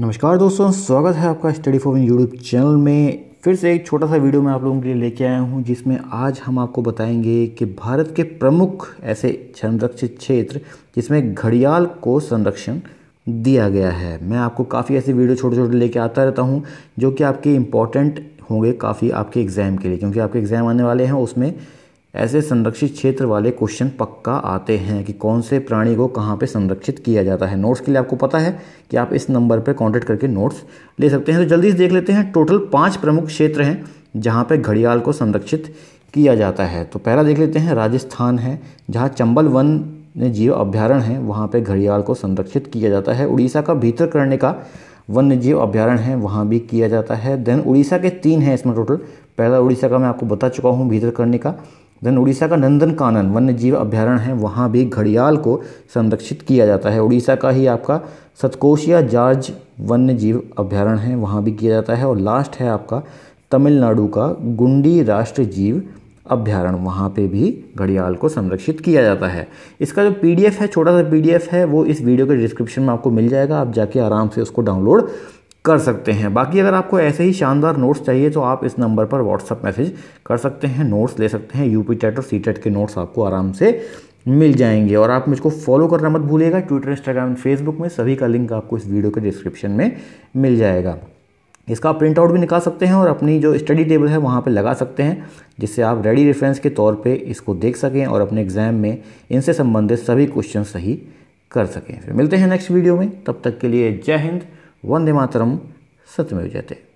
नमस्कार दोस्तों स्वागत है आपका स्टडी फॉर यूट्यूब चैनल में फिर से एक छोटा सा वीडियो मैं आप लोगों के लिए लेके आया हूं जिसमें आज हम आपको बताएंगे कि भारत के प्रमुख ऐसे संरक्षित क्षेत्र जिसमें घड़ियाल को संरक्षण दिया गया है मैं आपको काफ़ी ऐसे वीडियो छोटे छोटे लेके आता रहता हूँ जो कि आपके इंपॉर्टेंट होंगे काफ़ी आपके एग्ज़ाम के लिए क्योंकि आपके एग्ज़ाम आने वाले हैं उसमें ऐसे संरक्षित क्षेत्र वाले क्वेश्चन पक्का आते हैं कि कौन से प्राणी को कहाँ पे संरक्षित किया जाता है नोट्स के लिए आपको पता है कि आप इस नंबर पर कॉन्टैक्ट करके नोट्स ले सकते हैं तो जल्दी से देख लेते हैं टोटल पाँच प्रमुख क्षेत्र हैं जहाँ पर घड़ियाल को संरक्षित किया जाता है तो पहला देख लेते हैं राजस्थान है जहाँ चंबल वन जीव अभ्यारण्य है वहाँ पर घड़ियाल को संरक्षित किया जाता है उड़ीसा का भीतर करने का वन्य जीव अभ्यारण्य है वहाँ भी किया जाता है देन उड़ीसा के तीन हैं इसमें टोटल पहला उड़ीसा का मैं आपको बता चुका हूँ भीतर करने का देन उड़ीसा का नंदन कानन वन्य जीव अभ्यारण्य है वहाँ भी घड़ियाल को संरक्षित किया जाता है उड़ीसा का ही आपका सतकोशिया जार्ज वन्य जीव अभ्यारण्य है वहाँ भी किया जाता है और लास्ट है आपका तमिलनाडु का गुंडी राष्ट्र जीव अभ्यारण वहाँ पे भी घड़ियाल को संरक्षित किया जाता है इसका जो पीडीएफ है छोटा सा पीडीएफ है वो इस वीडियो के डिस्क्रिप्शन में आपको मिल जाएगा आप जाके आराम से उसको डाउनलोड कर सकते हैं बाकी अगर आपको ऐसे ही शानदार नोट्स चाहिए तो आप इस नंबर पर व्हाट्सअप मैसेज कर सकते हैं नोट्स ले सकते हैं यू पी टेट और सी टेट के नोट्स आपको आराम से मिल जाएंगे और आप मुझको फॉलो करना मत भूलिएगा ट्विटर इंस्टाग्राम फेसबुक में सभी का लिंक आपको इस वीडियो के डिस्क्रिप्शन में मिल जाएगा इसका आप प्रिंट आउट भी निकाल सकते हैं और अपनी जो स्टडी टेबल है वहाँ पे लगा सकते हैं जिससे आप रेडी रेफरेंस के तौर पे इसको देख सकें और अपने एग्ज़ाम में इनसे संबंधित सभी क्वेश्चन सही कर सकें फिर मिलते हैं नेक्स्ट वीडियो में तब तक के लिए जय हिंद वंदे मातरम सत्यमेव जयते